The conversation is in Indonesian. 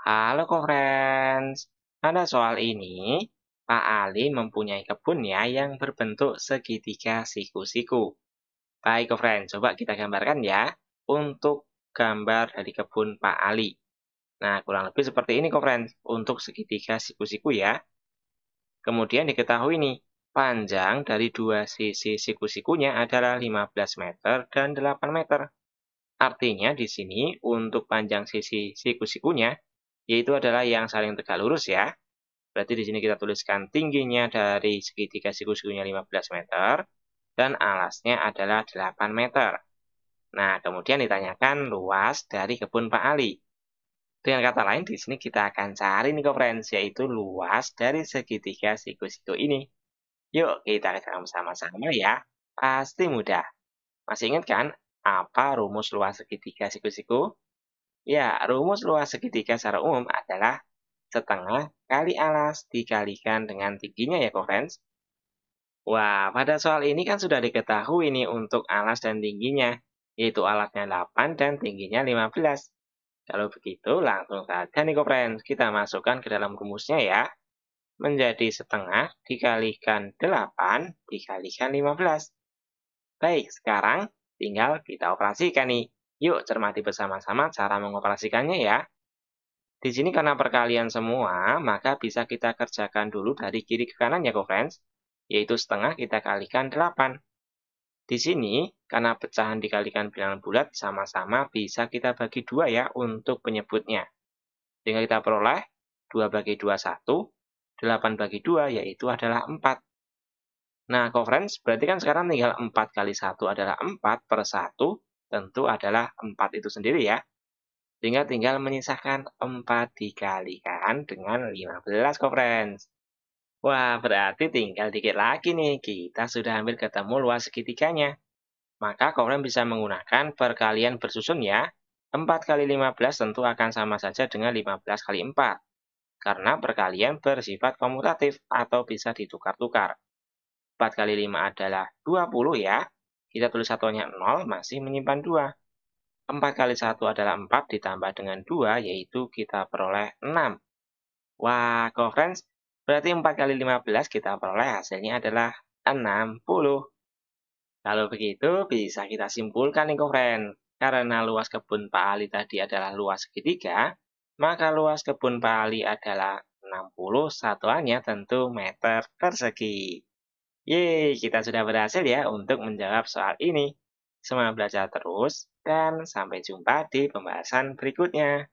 Halo Conference, pada soal ini, Pak Ali mempunyai kebun ya yang berbentuk segitiga siku-siku. Baik Conference, coba kita gambarkan ya untuk gambar dari kebun Pak Ali. Nah, kurang lebih seperti ini Conference untuk segitiga siku-siku ya. Kemudian diketahui nih, panjang dari dua sisi siku-sikunya adalah 15 meter dan 8 meter. Artinya di sini untuk panjang sisi siku-sikunya yaitu adalah yang saling tegak lurus ya. Berarti di sini kita tuliskan tingginya dari segitiga siku-sikunya 15 meter dan alasnya adalah 8 meter. Nah, kemudian ditanyakan luas dari kebun Pak Ali. Dengan kata lain, di sini kita akan cari nih friends, yaitu luas dari segitiga siku-siku ini. Yuk, kita kerjakan sama-sama ya. Pasti mudah. Masih ingat kan apa rumus luas segitiga siku-siku? Ya, rumus luas segitiga secara umum adalah setengah kali alas dikalikan dengan tingginya ya, friends. Wah, pada soal ini kan sudah diketahui nih untuk alas dan tingginya, yaitu alasnya 8 dan tingginya 15. Kalau begitu, langsung saja nih, friends, kita masukkan ke dalam rumusnya ya. Menjadi setengah dikalikan 8 dikalikan 15. Baik, sekarang tinggal kita operasikan nih. Yuk cermati bersama-sama cara mengoperasikannya ya. Di sini karena perkalian semua, maka bisa kita kerjakan dulu dari kiri ke kanan ya friends yaitu setengah kita kalikan 8. Di sini, karena pecahan dikalikan bilangan bulat sama-sama bisa kita bagi dua ya untuk penyebutnya. Sehingga kita peroleh 2 bagi 2, 1. 8 bagi 2 yaitu adalah 4. Nah, co-friends, berarti kan sekarang tinggal 4 kali 1 adalah 4 per 1 tentu adalah 4 itu sendiri ya. Sehingga tinggal menyisakan 4 dikalikan dengan 15 kok friends. Wah, berarti tinggal dikit lagi nih. Kita sudah hampir ketemu luas segitiganya. Maka kok friends bisa menggunakan perkalian bersusun ya. 4 kali 15 tentu akan sama saja dengan 15 kali 4. Karena perkalian bersifat komutatif atau bisa ditukar-tukar. 4 kali 5 adalah 20 ya. Kita tulis satunya 0, masih menyimpan 2. 4 kali 1 adalah 4, ditambah dengan 2, yaitu kita peroleh 6. Wah, go berarti 4 kali 15 kita peroleh hasilnya adalah 60. Kalau begitu, bisa kita simpulkan nih, go Karena luas kebun Pak Ali tadi adalah luas segitiga, maka luas kebun Pak Ali adalah 60 satuannya tentu meter persegi. Yeay, kita sudah berhasil ya untuk menjawab soal ini. Semangat belajar terus dan sampai jumpa di pembahasan berikutnya.